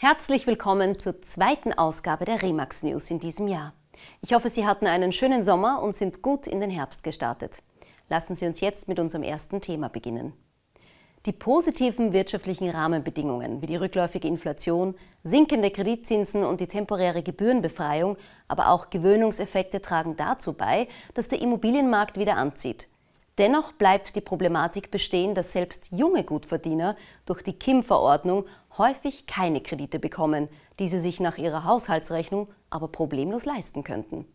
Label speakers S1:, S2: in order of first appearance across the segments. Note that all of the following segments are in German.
S1: Herzlich willkommen zur zweiten Ausgabe der Remax News in diesem Jahr. Ich hoffe, Sie hatten einen schönen Sommer und sind gut in den Herbst gestartet. Lassen Sie uns jetzt mit unserem ersten Thema beginnen. Die positiven wirtschaftlichen Rahmenbedingungen wie die rückläufige Inflation, sinkende Kreditzinsen und die temporäre Gebührenbefreiung, aber auch Gewöhnungseffekte tragen dazu bei, dass der Immobilienmarkt wieder anzieht. Dennoch bleibt die Problematik bestehen, dass selbst junge Gutverdiener durch die KIM-Verordnung häufig keine Kredite bekommen, die sie sich nach ihrer Haushaltsrechnung aber problemlos leisten könnten.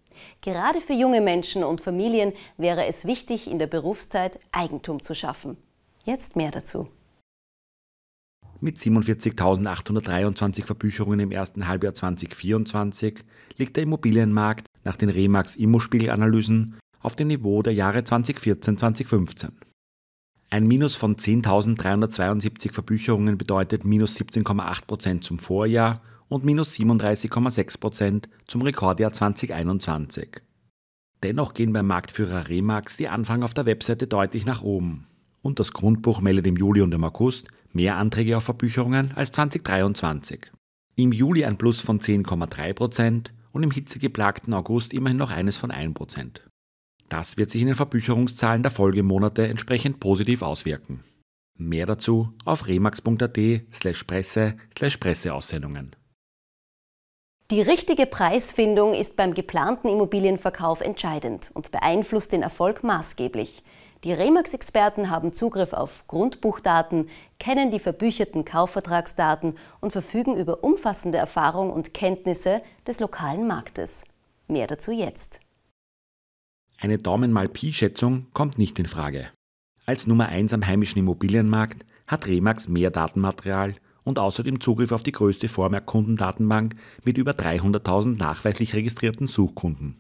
S1: Gerade für junge Menschen und Familien wäre es wichtig, in der Berufszeit Eigentum zu schaffen. Jetzt mehr dazu.
S2: Mit 47.823 Verbücherungen im ersten Halbjahr 2024 liegt der Immobilienmarkt nach den Remax Immospiegelanalysen auf dem Niveau der Jahre 2014-2015. Ein Minus von 10.372 Verbücherungen bedeutet minus 17,8% zum Vorjahr und minus 37,6% zum Rekordjahr 2021. Dennoch gehen beim Marktführer Remax die Anfragen auf der Webseite deutlich nach oben. Und das Grundbuch meldet im Juli und im August mehr Anträge auf Verbücherungen als 2023. Im Juli ein Plus von 10,3% und im hitzegeplagten August immerhin noch eines von 1%. Das wird sich in den Verbücherungszahlen der Folgemonate entsprechend positiv auswirken. Mehr dazu auf remax.at slash presse slash presseaussendungen.
S1: Die richtige Preisfindung ist beim geplanten Immobilienverkauf entscheidend und beeinflusst den Erfolg maßgeblich. Die Remax-Experten haben Zugriff auf Grundbuchdaten, kennen die verbücherten Kaufvertragsdaten und verfügen über umfassende Erfahrung und Kenntnisse des lokalen Marktes. Mehr dazu jetzt.
S2: Eine Daumen mal Pi-Schätzung kommt nicht in Frage. Als Nummer 1 am heimischen Immobilienmarkt hat Remax mehr Datenmaterial und außerdem Zugriff auf die größte Vormerkkundendatenbank mit über 300.000 nachweislich registrierten Suchkunden.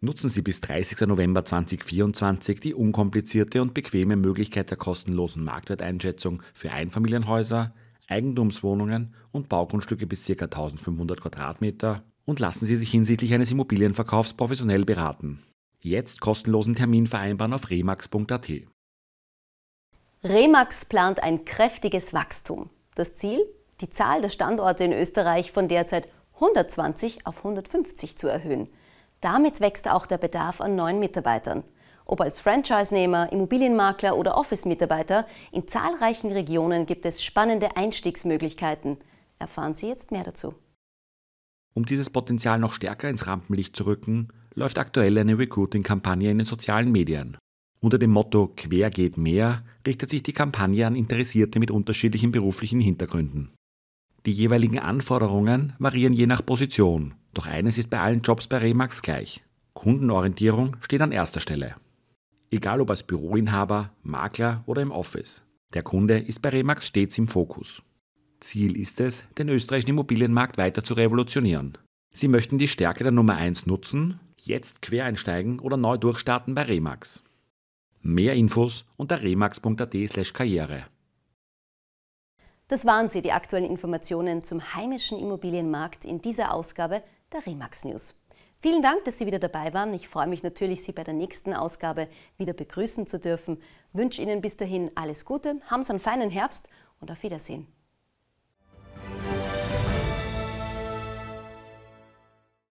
S2: Nutzen Sie bis 30. November 2024 die unkomplizierte und bequeme Möglichkeit der kostenlosen Marktwerteinschätzung für Einfamilienhäuser, Eigentumswohnungen und Baugrundstücke bis ca. 1500 Quadratmeter und lassen Sie sich hinsichtlich eines Immobilienverkaufs professionell beraten. Jetzt kostenlosen Termin vereinbaren auf remax.at.
S1: Remax plant ein kräftiges Wachstum. Das Ziel? Die Zahl der Standorte in Österreich von derzeit 120 auf 150 zu erhöhen. Damit wächst auch der Bedarf an neuen Mitarbeitern. Ob als Franchise-Nehmer, Immobilienmakler oder Office-Mitarbeiter, in zahlreichen Regionen gibt es spannende Einstiegsmöglichkeiten. Erfahren Sie jetzt mehr dazu.
S2: Um dieses Potenzial noch stärker ins Rampenlicht zu rücken, läuft aktuell eine Recruiting-Kampagne in den sozialen Medien. Unter dem Motto Quer geht mehr richtet sich die Kampagne an Interessierte mit unterschiedlichen beruflichen Hintergründen. Die jeweiligen Anforderungen variieren je nach Position, doch eines ist bei allen Jobs bei Remax gleich. Kundenorientierung steht an erster Stelle. Egal ob als Büroinhaber, Makler oder im Office, der Kunde ist bei Remax stets im Fokus. Ziel ist es, den österreichischen Immobilienmarkt weiter zu revolutionieren. Sie möchten die Stärke der Nummer 1 nutzen Jetzt quer einsteigen oder neu durchstarten bei Remax. Mehr Infos unter remaxat karriere.
S1: Das waren sie, die aktuellen Informationen zum heimischen Immobilienmarkt in dieser Ausgabe der Remax News. Vielen Dank, dass Sie wieder dabei waren. Ich freue mich natürlich, Sie bei der nächsten Ausgabe wieder begrüßen zu dürfen. Wünsche Ihnen bis dahin alles Gute, haben Sie einen feinen Herbst und auf Wiedersehen.